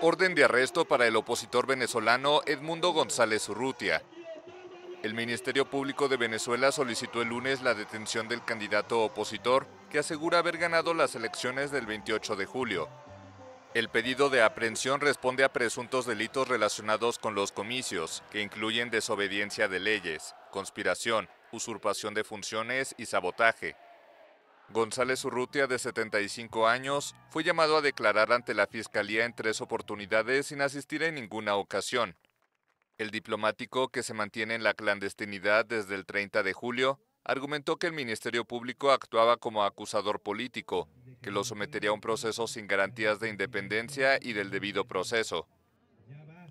Orden de arresto para el opositor venezolano Edmundo González Urrutia. El Ministerio Público de Venezuela solicitó el lunes la detención del candidato opositor que asegura haber ganado las elecciones del 28 de julio. El pedido de aprehensión responde a presuntos delitos relacionados con los comicios, que incluyen desobediencia de leyes, conspiración, usurpación de funciones y sabotaje. González Urrutia, de 75 años, fue llamado a declarar ante la Fiscalía en tres oportunidades sin asistir en ninguna ocasión. El diplomático, que se mantiene en la clandestinidad desde el 30 de julio, argumentó que el Ministerio Público actuaba como acusador político, que lo sometería a un proceso sin garantías de independencia y del debido proceso.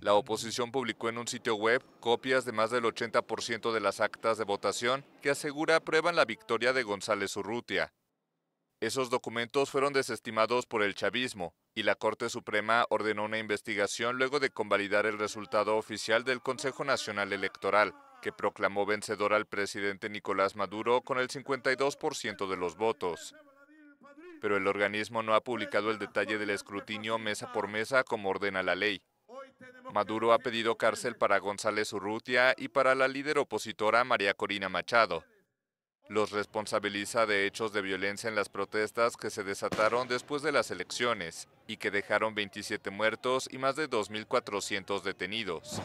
La oposición publicó en un sitio web copias de más del 80% de las actas de votación que asegura prueban la victoria de González Urrutia. Esos documentos fueron desestimados por el chavismo y la Corte Suprema ordenó una investigación luego de convalidar el resultado oficial del Consejo Nacional Electoral, que proclamó vencedor al presidente Nicolás Maduro con el 52% de los votos. Pero el organismo no ha publicado el detalle del escrutinio mesa por mesa como ordena la ley. Maduro ha pedido cárcel para González Urrutia y para la líder opositora María Corina Machado los responsabiliza de hechos de violencia en las protestas que se desataron después de las elecciones y que dejaron 27 muertos y más de 2.400 detenidos.